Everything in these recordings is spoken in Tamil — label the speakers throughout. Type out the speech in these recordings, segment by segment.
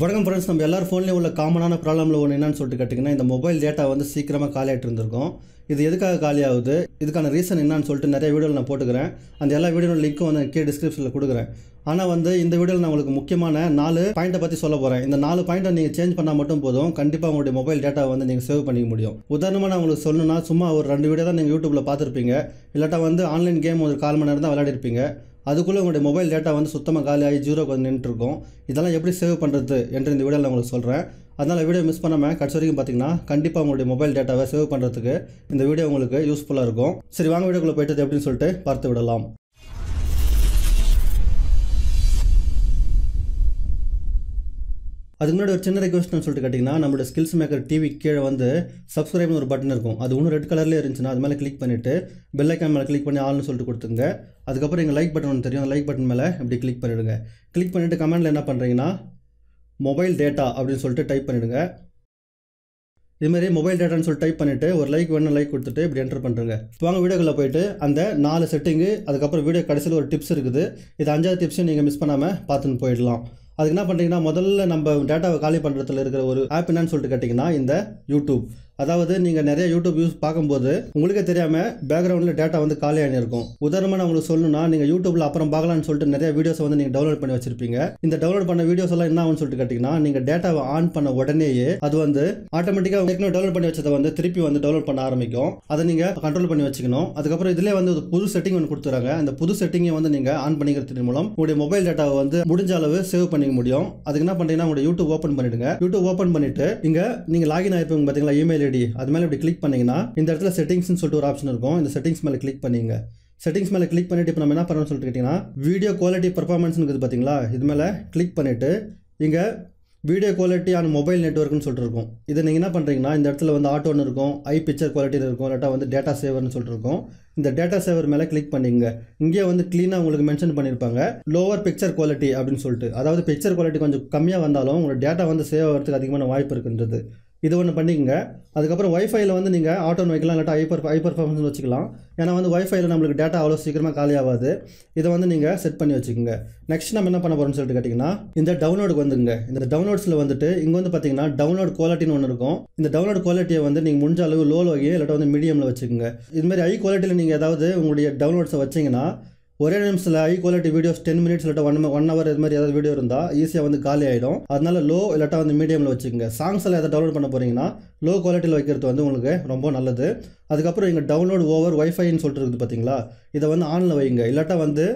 Speaker 1: வணக்கம் ஃப்ரெண்ட்ஸ் நம்ம எல்லாரும் ஃபோன்லேயும் உள்ள காமனான ப்ராப்ளமில் ஒன்று என்னன்னு சொல்லிட்டு கேட்டிங்கன்னா இந்த மொபைல் டேட்டா வந்து சீக்கிரமாக காலியாகிட்டு இருந்திருக்கும் இது எதுக்காக காலியாகுது இதுக்கான ரீசன் என்னன்னு சொல்லிட்டு நிறைய வீடியோவில் நான் போட்டுக்கிறேன் அந்த எல்லா வீடியோ லிங்க்கும் வந்து கே டிஸ்கிரிப்ஷனில் கொடுக்குறேன் ஆனால் வந்து இந்த வீடியோவில் நான் உங்களுக்கு முக்கியமான நாலு பாயிண்ட்டை பற்றி சொல்ல போகிறேன் இந்த நாலு பாயிண்ட்டை நீங்கள் சேஞ்ச் பண்ணால் மட்டும் போதும் கண்டிப்பாக உங்களுடைய மொபைல் டேட்டா வந்து நீங்கள் சேவ் பண்ணிக்க முடியும் உதாரணமாக நான் உங்களுக்கு சொல்லணும்னா சும்மா ஒரு ரெண்டு வீடியோ தான் நீங்கள் யூடியூப்பில் பார்த்துருப்பீங்க இல்லாட்டா வந்து ஆன்லைன் கேம் ஒரு கால் மணி நேரம் தான் விளையாடிருப்பீங்க அதுக்குள்ளே உங்களுடைய மொபைல் டேட்டா வந்து சுத்தமாக காலியாகி ஜீரோக்கு வந்து நின்றுருக்கும் இதெல்லாம் எப்படி சேவ் பண்ணுறது என்று இந்த வீடியோவில் உங்களுக்கு சொல்கிறேன் அதனால் வீடியோ மிஸ் பண்ணாமல் கடைசி வரைக்கும் பார்த்தீங்கன்னா கண்டிப்பாக உங்களுடைய மொபைல் டேட்டாவை சேவ் பண்ணுறதுக்கு இந்த வீடியோ உங்களுக்கு யூஸ்ஃபுல்லாக இருக்கும் சரி வாங்க வீடியோக்குள்ளே போய்ட்டு எப்படின்னு சொல்லிட்டு பார்த்து விடலாம் அதுக்கு முன்னாடி ஒரு சின்ன ரெக்வஸ்ட் சொல்லிட்டு கேட்டிங்கன்னா நம்மளோட ஸ்கில்ஸ் மேக்கர் டிவி கீழே வந்து சப்ஸ்கிரைப்னு ஒரு பட்டன் இருக்கும் அது ஒன்றும் ரெட் கலர்லேயே இருந்துச்சுன்னா அது மேலே கிளிக் பண்ணிவிட்டு பெல் ஐக்கான் மேலே கிளிக் பண்ணி ஆள்னு சொல்லிட்டு கொடுத்துங்க அதுக்கப்புறம் எங்கள் லைக் பட்டன் ஒன்று தெரியும் லைக் பட்டன் மேலே இப்படி கிளிக் பண்ணிவிடுங்க கிளிக் பண்ணிவிட்டு கமெண்டில் என்ன பண்ணுறீங்கன்னா மொபைல் டேட்டா அப்படின்னு சொல்லிட்டு டைப் பண்ணிவிடுங்க இதுமாதிரி மொபைல் டேட்டான்னு சொல்லி டைப் பண்ணிவிட்டு ஒரு லைக் வேணும் லைக் கொடுத்துட்டு இப்படி என்டர் பண்ணுறங்க வாங்க வீடியோக்குள்ளே போயிட்டு அந்த நாலு செட்டிங்கு அதுக்கப்புறம் வீடியோ கடைசியில் ஒரு டிப்ஸ் இருக்குது இது அஞ்சாவது டிப்ஸையும் நீங்கள் மிஸ் பண்ணாமல் பார்த்துன்னு போயிடலாம் அதுக்கு என்ன பண்ணுறீங்கன்னா முதல்ல நம்ம டேட்டாவை காலி பண்ணுறதுல இருக்கிற ஒரு ஆப் என்னன்னு சொல்லிட்டு கேட்டிங்கன்னா இந்த யூடியூப் அதாவது நீங்கள் நிறைய யூடியூப் வியூஸ் பார்க்கும்போது உங்களுக்கே தெரியாமல் பேக்ரவுண்டில் டேட்டா வந்து காலி ஆகிருக்கும் உதாரணமாக நான் உங்களுக்கு சொல்லணும்னா நீங்கள் யூடியூப்பில் அப்புறம் பார்க்கலாம்னு சொல்லிட்டு நிறைய வீடியோஸை வந்து நீங்கள் டவுன்லோட் பண்ணி வச்சிருப்பீங்க இந்த டவுன்லோட் பண்ண வீடியோஸ் எல்லாம் என்ன ஆகும்னு சொல்லிட்டு கேட்டிங்கன்னா நீங்கள் டேட்டாவை ஆன் பண்ண உடனேயே அது வந்து ஆட்டோமேட்டிக்காக ஏற்கனவே டவுன்லோட் பண்ணி வச்சதை வந்து திருப்பி வந்து டவுன்லோட் பண்ண ஆரம்பிக்கும் அதை நீங்கள் கண்ட்ரோல் பண்ணி வச்சுக்கணும் அதுக்கப்புறம் இதிலே வந்து ஒரு புது செட்டிங் ஒன்று கொடுத்துறாங்க அந்த புது செட்டிங்கை வந்து நீங்கள் ஆன் பண்ணிக்கிறதுக்கு மூலம் உங்களுடைய மொபைல் டேட்டாவை வந்து முடிஞ்ச அளவு சேவ் பண்ணிக்க முடியும் அதுக்கு என்ன பண்ணுறீங்கன்னா உங்களுடைய யூடியூப் ஓப்பன் பண்ணிடுங்க யூடியூப் ஓப்பன் பண்ணிட்டு இங்கே நீங்கள் லாகின் ஆயிருப்பீங்க பார்த்தீங்களா இமெயில் ரெடி அது மேலே இப்படி கிளிக் பண்ணிங்கன்னா இந்த இடத்துல செட்டிங்ஸ்னு சொல்லிட்டு ஒரு ஆப்ஷன் இருக்கும் இந்த செட்டிங்ஸ் மேலே கிளிக் பண்ணிங்க செட்டிங்ஸ் மேலே கிளிக் பண்ணிவிட்டு இப்போ நம்ம என்ன பண்ணணும்னு சொல்லிட்டு கேட்டிங்கன்னா வீடியோ குவாலிட்டி பர்ஃபார்மன்ஸ்ங்கிறது பார்த்தீங்களா இது மேலே கிளிக் பண்ணிவிட்டு இங்கே வீடியோ குவாலிட்டி ஆன் மொபைல் நெட்ஒர்க்னு சொல்லிட்டு இருக்கும் இதை நீங்கள் என்ன பண்ணுறீங்கன்னா இந்த இடத்துல வந்து ஒன்று இருக்கும் ஐ பிக்சர் குவாலிட்டி இருக்கும் இல்லாட்டா வந்து டேட்டா சேவர்னு சொல்லிட்டு இருக்கும் இந்த டேட்டா சேவர் மேலே கிளிக் பண்ணிங்க இங்கே வந்து க்ளீனாக உங்களுக்கு மென்ஷன் பண்ணியிருப்பாங்க லோவர் பிக்சர் குவாலிட்டி அப்படின்னு சொல்லிட்டு அதாவது பிக்சர் குவாலிட்டி கொஞ்சம் கம்மியாக வந்தாலும் உங்களோட டேட்டா வந்து சேவ் ஆகிறதுக்கு அதிகமான வாய்ப்பு இருக்குன்றது இது ஒன்று பண்ணிக்கோங்க அதுக்கப்புறம் ஒய்ஃபைல வந்து நீங்கள் ஆட்டோன்னு வைக்கலாம் இல்லாட்டா ஹைப்பர் ஹை பர்ஃபார்மன்ஸ் வச்சுக்கலாம் ஏன்னா வந்து ஒய்ஃபைல நம்மளுக்கு டேட்டா அவ்வளோ சீக்கிரமாக காலி ஆகாது இதை வந்து நீங்கள் செட் பண்ணி வச்சுக்கோங்க நெக்ஸ்ட் நம்ம என்ன பண்ண போகிறோம்னு சொல்லிட்டு கேட்டிங்கன்னா இந்த டவுன்லோடுக்கு வந்துங்க இந்த டவுன்லோட்ஸில் வந்துட்டு இங்கே வந்து பார்த்தீங்கன்னா டவுன்லோட் குவாலிட்டின்னு ஒன்று இருக்கும் இந்த டவுன்லோட் குவாலிட்டியை வந்து நீங்கள் முடிஞ்ச அளவு லோ லோகியே இல்லாட்டா வந்து மீடியமில் வச்சுக்கோங்க இதுமாதிரி ஹை குவாலிட்டியில் நீங்கள் ஏதாவது உங்களுடைய டவுன்லோட்ஸை வச்சிங்கன்னா ஒரே நிமிஷத்தில் குவாலிட்டி வீடியோஸ் டென் மினிட்ஸ் இல்லாட்ட ஒன் ஒன் ஹவர் இது மாதிரி ஏதாவது வீடியோ இருந்தால் ஈஸியாக வந்து காலி ஆகிடும் அதனால லோ இல்லாட்டா வந்து மீடியமில் வச்சுக்கோங்க சாங்ஸ் எல்லாம் எதாவது டவுன்லோட் பண்ண போகிறீங்கன்னா லோ குவாலிட்டியில் வைக்கிறது வந்து உங்களுக்கு ரொம்ப நல்லது அதுக்கப்புறம் இங்கே டவுன்லோட் ஓவர் ஒய்ஃபைன்னு சொல்லிட்டு இருக்குது பார்த்தீங்களா இதை வந்து ஆனில் வைங்க இல்லாட்டா வந்து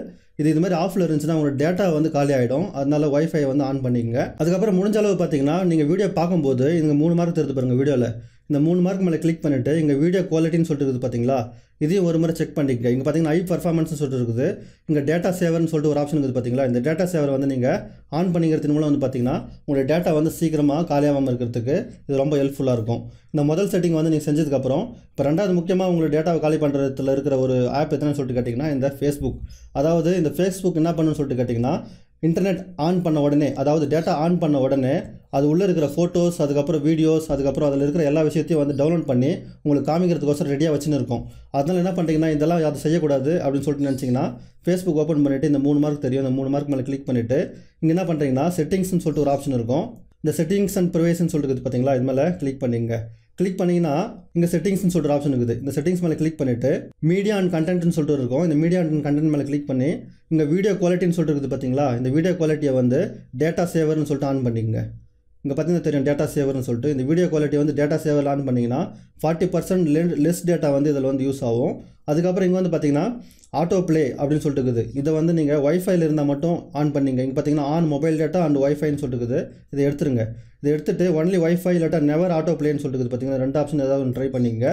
Speaker 1: இது இது மாதிரி ஆஃபில் இருந்துச்சுன்னா உங்களோட டேட்டா வந்து காலி ஆகிடும் அதனால ஒய்ஃபை வந்து ஆன் பண்ணிக்கங்க அதுக்கப்புறம் முடிஞ்ச அளவு பார்த்தீங்கன்னா நீங்கள் வீடியோ பார்க்கும்போது இங்கே மூணு மார்க் தெரிஞ்சு பாருங்கள் வீடியோவில் இந்த மூணு மார்க் மேலே கிளிக் பண்ணிவிட்டு இங்கே வீடியோ குவாலிட்டின்னு சொல்லிட்டு இருக்குது பார்த்தீங்களா இதையும் ஒரு முறை செக் பண்ணிக்கங்க இங்கே பார்த்தீங்கன்னா ஐ பர்ஃபார்மன்ஸ் சொல்லிட்டு இருக்குது இங்கே டேட்டா சேவர்னு சொல்லிட்டு ஒரு ஆப்ஷன் இருக்குது பார்த்தீங்களா இந்த டேட்டா சேவர் வந்து நீங்கள் ஆன் பண்ணிக்கிறதுக்கு மூலம் வந்து பார்த்தீங்கன்னா உங்களுடைய டேட்டா வந்து சீக்கிரமாக காலியாகாமல் இருக்கிறதுக்கு இது ரொம்ப ஹெல்ப்ஃபுல்லாக இருக்கும் இந்த முதல் செட்டிங் வந்து நீங்கள் செஞ்சதுக்கப்புறம் இப்போ ரெண்டாவது முக்கியமாக உங்களுக்கு டேட்டாவை காலி பண்ணுறதுல இருக்கிற ஒரு ஆப் எத்தனை சொல்லிட்டு கேட்டிங்கன்னா இந்த ஃபேஸ்புக் அதாவது இந்த ஃபேஸ்புக் என்ன பண்ணுன்னு சொல்லிட்டு கேட்டிங்கன்னா இன்டர்நெட் ஆன் பண்ண உடனே அதாவது டேட்டா ஆன் பண்ண உடனே அது உள்ளே இருக்கிற ஃபோட்டோஸ் அதுக்கப்புறம் வீடியோஸ் அதுக்கப்புறம் அதில் இருக்கிற எல்லா விஷயத்தையும் வந்து டவுன்லோட் பண்ணி உங்களுக்கு காமிக்கிறதுக்கோசரம் ரெடியாக வச்சுன்னு இருக்கும் அதனால் என்ன பண்ணுறீங்கன்னா இதெல்லாம் அதை செய்யக்கூடாது அப்படின்னு சொல்லிட்டு நினச்சிங்கன்னா ஃபேஸ்புக் ஓப்பன் பண்ணிவிட்டு இந்த மூணு மார்க் தெரியும் இந்த மூணு மார்க் மேலே கிளிக் பண்ணிவிட்டு இங்கே என்ன பண்ணுறீங்கன்னா செட்டிங்ஸ்னு சொல்லிட்டு ஒரு ஆப்ஷன் இருக்கும் இந்த செட்டிங்ஸ் அண்ட் ப்ரொவேஷன் சொல்லிட்டு பார்த்தீங்களா இது மேலே கிளிக் பண்ணிங்க கிளிக் பண்ணிங்கன்னா இங்கே செட்டிங்ஸ்னு சொல்லிட்டு ஆப்ஷன் இருக்குது இந்த செட்டிங்ஸ் மேலே கிளிக் பண்ணிவிட்டு மீடியா அண்ட் கண்டென்ட்னு சொல்லிட்டு இருக்கும் இந்த மீடியா அண்ட் கண்டென்ட் மேலே கிளிக் பண்ணி இங்கே வீடியோ குவாலிட்டின்னு சொல்லிட்டு இருக்குது பார்த்தீங்களா இந்த வீடியோ குவாலிட்டியை வந்து டேட்டா சேவர்னு சொல்லிட்டு ஆன் பண்ணிக்கோங்க இங்கே பார்த்தீங்கன்னா தெரியும் டேட்டா சேவர்னு சொல்லிட்டு இந்த வீடியோ குவாலிட்டி வந்து டேட்டா சேவர் ஆன் பண்ணிங்கன்னா ஃபார்ட்டி பர்சன்ட் லெஸ் டேட்டா வந்து இதில் வந்து யூஸ் ஆகும் அதுக்கப்புறம் இங்கே வந்து பார்த்தீங்கன்னா ஆட்டோ ப்ளே அப்படின்னு சொல்லிட்டு இருக்குது இதை வந்து நீங்கள் ஒய்ஃபைல இருந்தால் மட்டும் ஆன் பண்ணிங்க இங்கே பார்த்தீங்கன்னா ஆன் மொபைல் டேட்டா அண்ட் ஒய்ஃபைன்னு இருக்குது இதை எடுத்துருங்க இதை எடுத்துட்டு ஒன்லி ஒய்ஃபை இல்லாட்டா நெவர் ஆட்டோ ப்ளேன்னு சொல்லிட்டு இருக்குது பார்த்தீங்கன்னா ரெண்டு ஆப்ஷன் ஏதாவது ஒன்று ட்ரை பண்ணிங்க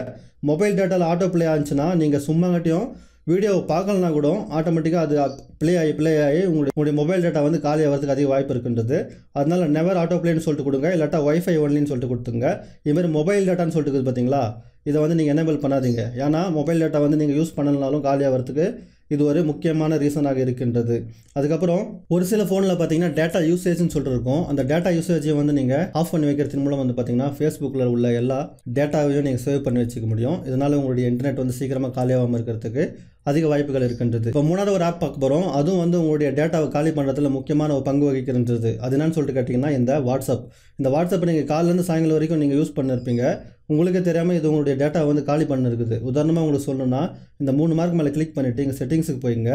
Speaker 1: மொபைல் டேட்டாவில் ஆட்டோ ப்ளே ஆச்சுன்னா நீங்கள் சும்மாங்கட்டியும் வீடியோவை பார்க்கலனா கூட ஆட்டோமேட்டிக்காக அது ப்ளே ஆகி ப்ளே ஆகி உங்களுடைய உங்களுடைய மொபைல் டேட்டா வந்து காலி ஆகிறதுக்கு அதிக வாய்ப்பு இருக்கின்றது அதனால் நெவர் ஆட்டோ பிளேன்னு சொல்லிட்டு கொடுங்க இல்லாட்டா ஒய்ஃபை ஒன்லின்னு சொல்லிட்டு கொடுத்துங்க இதுமாதிரி மொபைல் டேட்டான்னு சொல்லிட்டு பார்த்தீங்களா இதை வந்து நீங்கள் எனேபிள் பண்ணாதீங்க ஏன்னா மொபைல் டேட்டா வந்து நீங்கள் யூஸ் பண்ணலனாலும் காலி ஆகிறதுக்கு இது ஒரு முக்கியமான ரீசனாக இருக்கின்றது அதுக்கப்புறம் ஒரு சில ஃபோனில் பார்த்தீங்கன்னா டேட்டா யூசேஜ்னு இருக்கும் அந்த டேட்டா யூசேஜை வந்து நீங்கள் ஆஃப் பண்ணி வைக்கிறதன் மூலம் வந்து பார்த்தீங்கன்னா ஃபேஸ்புக்கில் உள்ள எல்லா டேட்டாவையும் நீங்கள் சேவ் பண்ணி வச்சுக்க முடியும் இதனால் உங்களுடைய இன்டர்நெட் வந்து சீக்கிரமாக காலியாகாமல் இருக்கிறதுக்கு அதிக வாய்ப்புகள் இருக்கின்றது இப்போ மூணாவது ஒரு ஆப் பார்க்க போகிறோம் அதுவும் வந்து உங்களுடைய டேட்டாவை காலி பண்ணுறதுல முக்கியமான ஒரு பங்கு வகிக்கின்றது அது என்னன்னு சொல்லிட்டு கேட்டிங்கன்னா இந்த வாட்ஸ்அப் இந்த வாட்ஸ்அப் நீங்கள் காலிலேருந்து சாயங்காலம் வரைக்கும் நீங்கள் யூஸ் பண்ணிருப்பீங்க உங்களுக்கு தெரியாமல் இது உங்களுடைய டேட்டா வந்து காலி பண்ணிருக்குது உதாரணமாக உங்களுக்கு சொல்லணும்னா இந்த மூணு மார்க் மேலே கிளிக் பண்ணிவிட்டு இங்கே செட்டிங்ஸ் செட்டிங்ஸுக்கு போயிங்க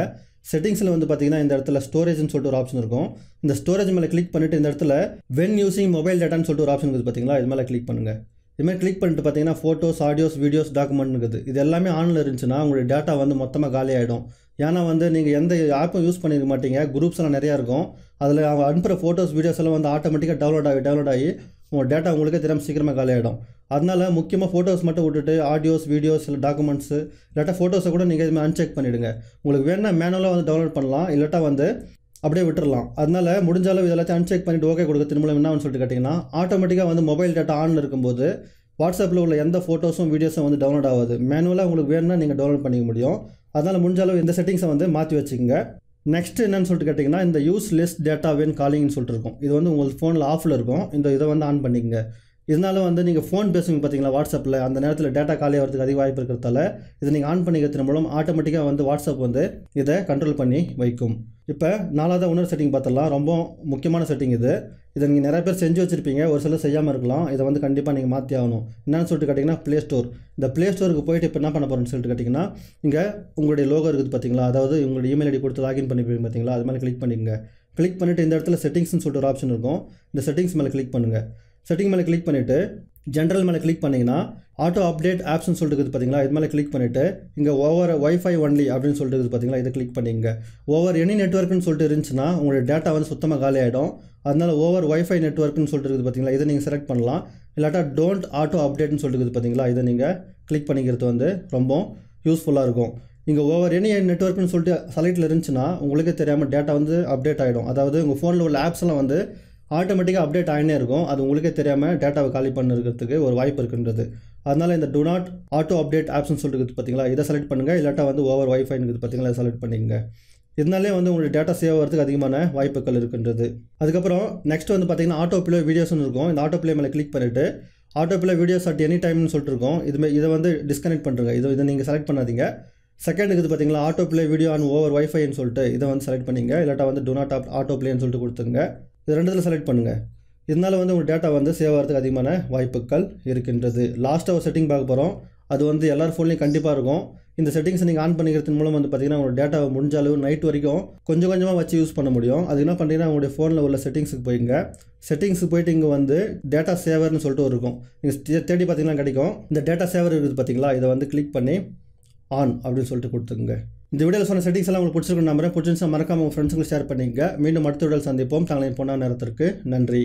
Speaker 1: செட்டிங்ஸில் வந்து பார்த்தீங்கன்னா இந்த இடத்துல ஸ்டோரேஜ்னு சொல்லிட்டு ஒரு ஆப்ஷன் இருக்கும் இந்த ஸ்டோரேஜ் மேலே கிளிக் பண்ணிட்டு இந்த இடத்துல வென் யூசிங் மொபைல் டேட்டான்னு சொல்லிட்டு ஒரு ஆப்ஷன் இருக்குது பார்த்தீங்களா இது மேலே கிளிக் பண்ணுங்கள் மாதிரி கிளிக் பண்ணிட்டு பார்த்தீங்கன்னா ஃபோட்டோஸ் ஆடியோஸ் வீடியோஸ் இருக்குது இது எல்லாமே ஆன்லைன் இருந்துச்சுன்னா உங்களுடைய டேட்டா வந்து மொத்தமாக காலி ஆகிடும் ஏன்னா வந்து நீங்கள் எந்த ஆப்பும் யூஸ் பண்ணியிருக்க மாட்டீங்க குரூப்ஸ் எல்லாம் நிறையா இருக்கும் அதில் அவங்க அனுப்புகிற ஃபோட்டோஸ் வீடியோஸ் எல்லாம் வந்து ஆட்டோமேட்டிக்காக டவுன்லோட் ஆகி டவுன்லோட் ஆகி உங்கள் டேட்டா உங்களுக்கே தெரியாமல் சீக்கிரமாக காலி ஆகிடும் அதனால் முக்கியமாக ஃபோட்டோஸ் மட்டும் விட்டுட்டு ஆடியோஸ் வீடியோஸ் இல்லை டாக்குமெண்ட்ஸு இல்லாட்டா ஃபோட்டோஸை கூட நீங்கள் அன்செக் பண்ணிவிடுங்க உங்களுக்கு வேணால் மேனுவலாக வந்து டவுன்லோட் பண்ணலாம் இல்லாட்டா வந்து அப்படியே விட்டுடலாம் அதனால் முடிஞ்ச அளவு இதெல்லாத்தையும் அன்செக் பண்ணிவிட்டு ஓகே கொடுக்க திரும்ப என்ன சொல்லிட்டு கேட்டிங்கன்னா ஆட்டோமேட்டிக்காக வந்து மொபைல் டேட்டா ஆன் இருக்கும்போது வாட்ஸ்அப்பில் உள்ள எந்த ஃபோட்டோஸும் வீடியோஸும் வந்து டவுன்லோட் ஆகாது மேனுவலாக உங்களுக்கு வேணும்னா நீங்கள் டவுன்லோட் பண்ணிக்க முடியும் அதனால் முடிஞ்ச அளவு இந்த செட்டிங்ஸை வந்து மாற்றி வச்சுக்கோங்க நெக்ஸ்ட் என்னன்னு சொல்லிட்டு கேட்டிங்கன்னா இந்த யூஸ் லெஸ் டேட்டா வென் காலிங்னு சொல்லிட்டு இருக்கும் இது வந்து உங்களுக்கு ஃபோனில் ஆஃபில் இருக்கும் இந்த இதை வந்து ஆன் பண்ணிக்கங்க இதனால் வந்து நீங்கள் ஃபோன் பேசுவீங்க பார்த்தீங்களா வாட்ஸ்அப்பில் அந்த நேரத்தில் டேட்டா காலியாக வரதுக்கு அதிக வாய்ப்பு இருக்கிறதால இதை நீங்கள் ஆன் பண்ணிக்கிறது மூலம் ஆட்டோமேட்டிக்காக வந்து வாட்ஸ்அப் வந்து இதை கண்ட்ரோல் பண்ணி வைக்கும் இப்போ நாலாவது உணர்வு செட்டிங் பார்த்துடலாம் ரொம்ப முக்கியமான செட்டிங் இது இதை நீங்கள் நிறைய பேர் செஞ்சு வச்சுருப்பீங்க ஒரு சிலர் செய்யாமல் இருக்கலாம் இதை வந்து கண்டிப்பாக நீங்கள் மாற்றி ஆகணும் என்னென்னு சொல்லிட்டு கேட்டிங்கன்னா ப்ளே ஸ்டோர் இந்த ப்ளே ஸ்டோருக்கு போயிட்டு இப்போ என்ன பண்ண போகிறோம்னு சொல்லிட்டு கேட்டிங்கன்னா இங்கே உங்களுடைய லோகோ இருக்குது பார்த்தீங்களா அதாவது உங்களுடைய இமெயில் ஐடி கொடுத்து லாகின் பண்ணிப்பீங்க பார்த்தீங்களா அது மாதிரி கிளிக் பண்ணிக்கங்க கிளிக் பண்ணிவிட்டு இந்த இடத்துல செட்டிங்ஸ்னு சொல்லிட்டு ஒரு ஆப்ஷன் இருக்கும் இந்த செட்டிங்ஸ் மேலே கிளிக் பண்ணுங்கள் செட்டிங் மேலே கிளிக் பண்ணிவிட்டு ஜென்ரல் மேலே கிளிக் பண்ணிங்கன்னா ஆட்டோ அப்டேட் ஆப்ஸ்னு சொல்லிட்டு இருக்குது பார்த்தீங்களா இது மேலே கிளிக் பண்ணிவிட்டு இங்கே ஓவர் ஒய்ஃபை ஒன்லி அப்படின்னு சொல்லிட்டு இருக்குது பார்த்தீங்களா இதை கிளிக் பண்ணிங்க ஓவர் எனி நெட்ஒர்க்குன்னு சொல்லிட்டு இருந்துச்சுன்னா உங்களோட டேட்டா வந்து சுத்தமாக காலி ஆகிடும் அதனால் ஓவர் ஒய்ஃபை நெட்ஒர்க்குன்னு சொல்லிட்டு இருக்குது பார்த்தீங்களா இதை நீங்கள் செலக்ட் பண்ணலாம் இல்லாட்டா டோன்ட் ஆட்டோ அப்டேட்னு சொல்லிட்டு இருக்குது பார்த்தீங்களா இதை நீங்கள் கிளிக் பண்ணிக்கிறது வந்து ரொம்ப யூஸ்ஃபுல்லாக இருக்கும் இங்கே ஓவர் எனி நெட்ஒர்க்னு சொல்லிட்டு செலக்டில் இருந்துச்சுன்னா உங்களுக்கே தெரியாமல் டேட்டா வந்து அப்டேட் ஆகிடும் அதாவது உங்கள் ஃபோனில் உள்ள ஆப்ஸ்லாம் வந்து ஆட்டோமேட்டிக்காக அப்டேட் ஆகினே இருக்கும் அது உங்களுக்கே தெரியாமல் டேட்டாவை காலி பண்ணுறதுக்கு ஒரு வாய்ப்பு இருக்குன்றது அதனால் இந்த do not auto update option சொல்லிட்டு பார்த்தீங்களா இதை செலக்ட் பண்ணுங்கள் இல்லாட்டா வந்து ஓவர் ஒய்ஃபைன்னு பார்த்தீங்களா செலக்ட் பண்ணிக்கங்க இதனாலே வந்து உங்களுக்கு டேட்டா சேவ் ஆகிறதுக்கு அதிகமான வாய்ப்புகள் இருக்கின்றது அதுக்கப்புறம் நெக்ஸ்ட் வந்து பார்த்தீங்கன்னா ஆட்டோ பிளே வீடியோஸ்னு இருக்கும் இந்த ஆட்டோ பிளே மேலே கிளிக் பண்ணிவிட்டு auto play videos at any டைம்னு சொல்லிட்டு இருக்கோம் இதுமே இதை வந்து டிஸ்கனெக்ட் பண்ணுறங்க இதை இதை நீங்கள் செலக்ட் பண்ணாதீங்க செகண்ட் இது பார்த்தீங்களா auto play video on over ஒய்ஃபைன்னு சொல்லிட்டு இதை வந்து செலக்ட் பண்ணிங்க இல்லாட்டா வந்து டூ நாட் ஆப் ஆட்டோ பிளேன்னு சொல்லிட்டு கொடுத்துருங்க இது ரெண்டுத்தில் செலக்ட் பண்ணுங்கள் இதனால் வந்து உங்கள் டேட்டா வந்து சேவ் ஆகிறதுக்கு அதிகமான வாய்ப்புகள் இருக்கின்றது லாஸ்ட்டாக ஒரு செட்டிங் பார்க்க போகிறோம் அது வந்து எல்லார் ஃபோன்லேயும் கண்டிப்பாக இருக்கும் இந்த செட்டிங்ஸை நீங்கள் ஆன் பண்ணிக்கிறது மூலம் வந்து பார்த்தீங்கன்னா உங்களோட டேட்டாவை முடிஞ்ச அளவு நைட் வரைக்கும் கொஞ்சம் கொஞ்சமாக வச்சு யூஸ் பண்ண முடியும் அது என்ன பண்ணுறீங்கன்னா உங்களுடைய ஃபோனில் உள்ள செட்டிங்ஸுக்கு போயிங்க செட்டிங்ஸுக்கு போயிட்டு இங்கே வந்து டேட்டா சேவர்னு சொல்லிட்டு இருக்கும் நீங்கள் தேடி பார்த்தீங்கன்னா கிடைக்கும் இந்த டேட்டா சேவர் இருக்குது பார்த்தீங்களா இதை வந்து கிளிக் பண்ணி ஆன் அப்படின்னு சொல்லிட்டு கொடுத்துக்குங்க இந்த வீடியோவில் சொன்ன செட்டிங்ஸ் எல்லாம் உங்களுக்கு பிடிச்சிருக்கணும் நம்புறேன் பிடிச்சிருந்தா மறக்காம உங்க ஃப்ரெண்ட்ஸுக்கு ஷேர் பண்ணிங்க மீண்டும் அடுத்த வீடியோவில் சந்திப்போம் தங்களின் பொண்ணான நேரத்திற்கு நன்றி